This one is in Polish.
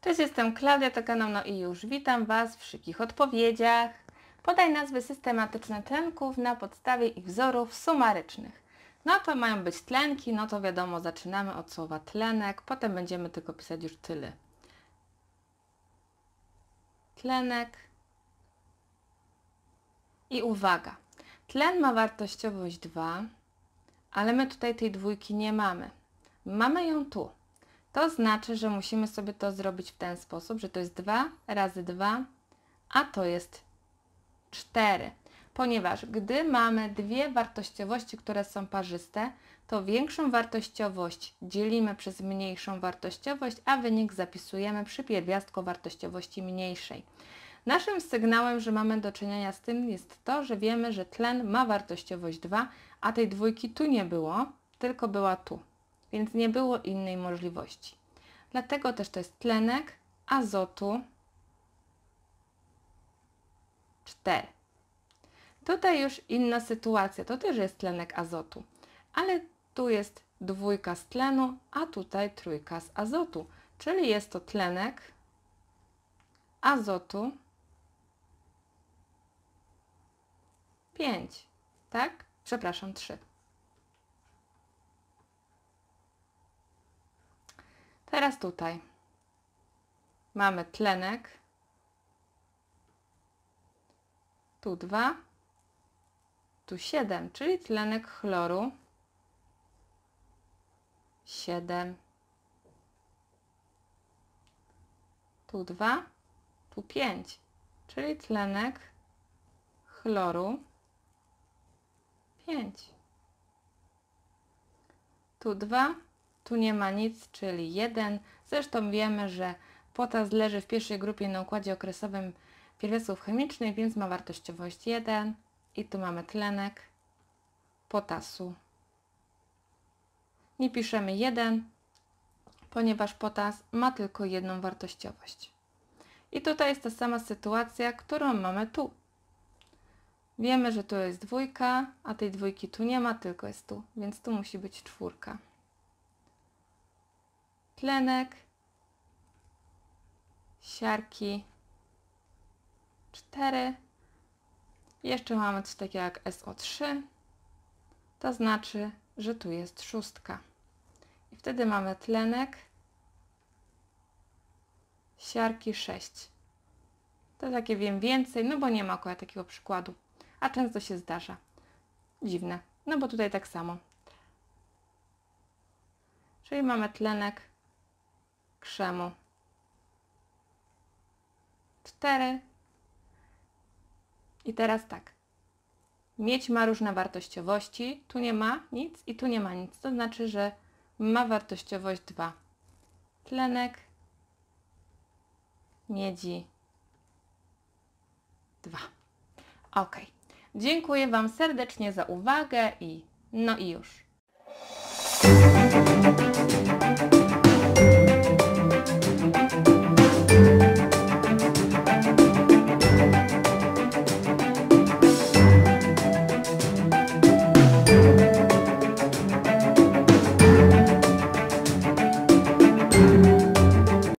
Cześć, jestem Klaudia, to No i już. Witam Was w szybkich odpowiedziach. Podaj nazwy systematyczne tlenków na podstawie ich wzorów sumarycznych. No to mają być tlenki, no to wiadomo, zaczynamy od słowa tlenek, potem będziemy tylko pisać już tyle. Tlenek. I uwaga, tlen ma wartościowość 2, ale my tutaj tej dwójki nie mamy. Mamy ją tu. To znaczy, że musimy sobie to zrobić w ten sposób, że to jest 2 razy 2, a to jest 4. Ponieważ gdy mamy dwie wartościowości, które są parzyste, to większą wartościowość dzielimy przez mniejszą wartościowość, a wynik zapisujemy przy pierwiastku wartościowości mniejszej. Naszym sygnałem, że mamy do czynienia z tym jest to, że wiemy, że tlen ma wartościowość 2, a tej dwójki tu nie było, tylko była tu więc nie było innej możliwości. Dlatego też to jest tlenek azotu 4. Tutaj już inna sytuacja, to też jest tlenek azotu, ale tu jest dwójka z tlenu, a tutaj trójka z azotu, czyli jest to tlenek azotu 5, tak? Przepraszam, 3. Teraz tutaj mamy tlenek, tu dwa, tu siedem, czyli tlenek chloru, siedem, tu dwa, tu pięć, czyli tlenek chloru, pięć, tu dwa, tu nie ma nic, czyli 1. Zresztą wiemy, że potas leży w pierwszej grupie na układzie okresowym pierwiastków chemicznych, więc ma wartościowość 1 i tu mamy tlenek potasu. Nie piszemy 1, ponieważ potas ma tylko jedną wartościowość. I tutaj jest ta sama sytuacja, którą mamy tu. Wiemy, że tu jest dwójka, a tej dwójki tu nie ma, tylko jest tu, więc tu musi być czwórka tlenek, siarki 4. Jeszcze mamy coś takiego jak SO3, to znaczy, że tu jest szóstka. I wtedy mamy tlenek, siarki 6. To takie wiem więcej, no bo nie ma akurat takiego przykładu, a często się zdarza. Dziwne, no bo tutaj tak samo. Czyli mamy tlenek, krzemu. Cztery. I teraz tak. Mieć ma różne wartościowości, tu nie ma nic i tu nie ma nic. To znaczy, że ma wartościowość 2. Tlenek miedzi 2. Ok. Dziękuję Wam serdecznie za uwagę i no i już.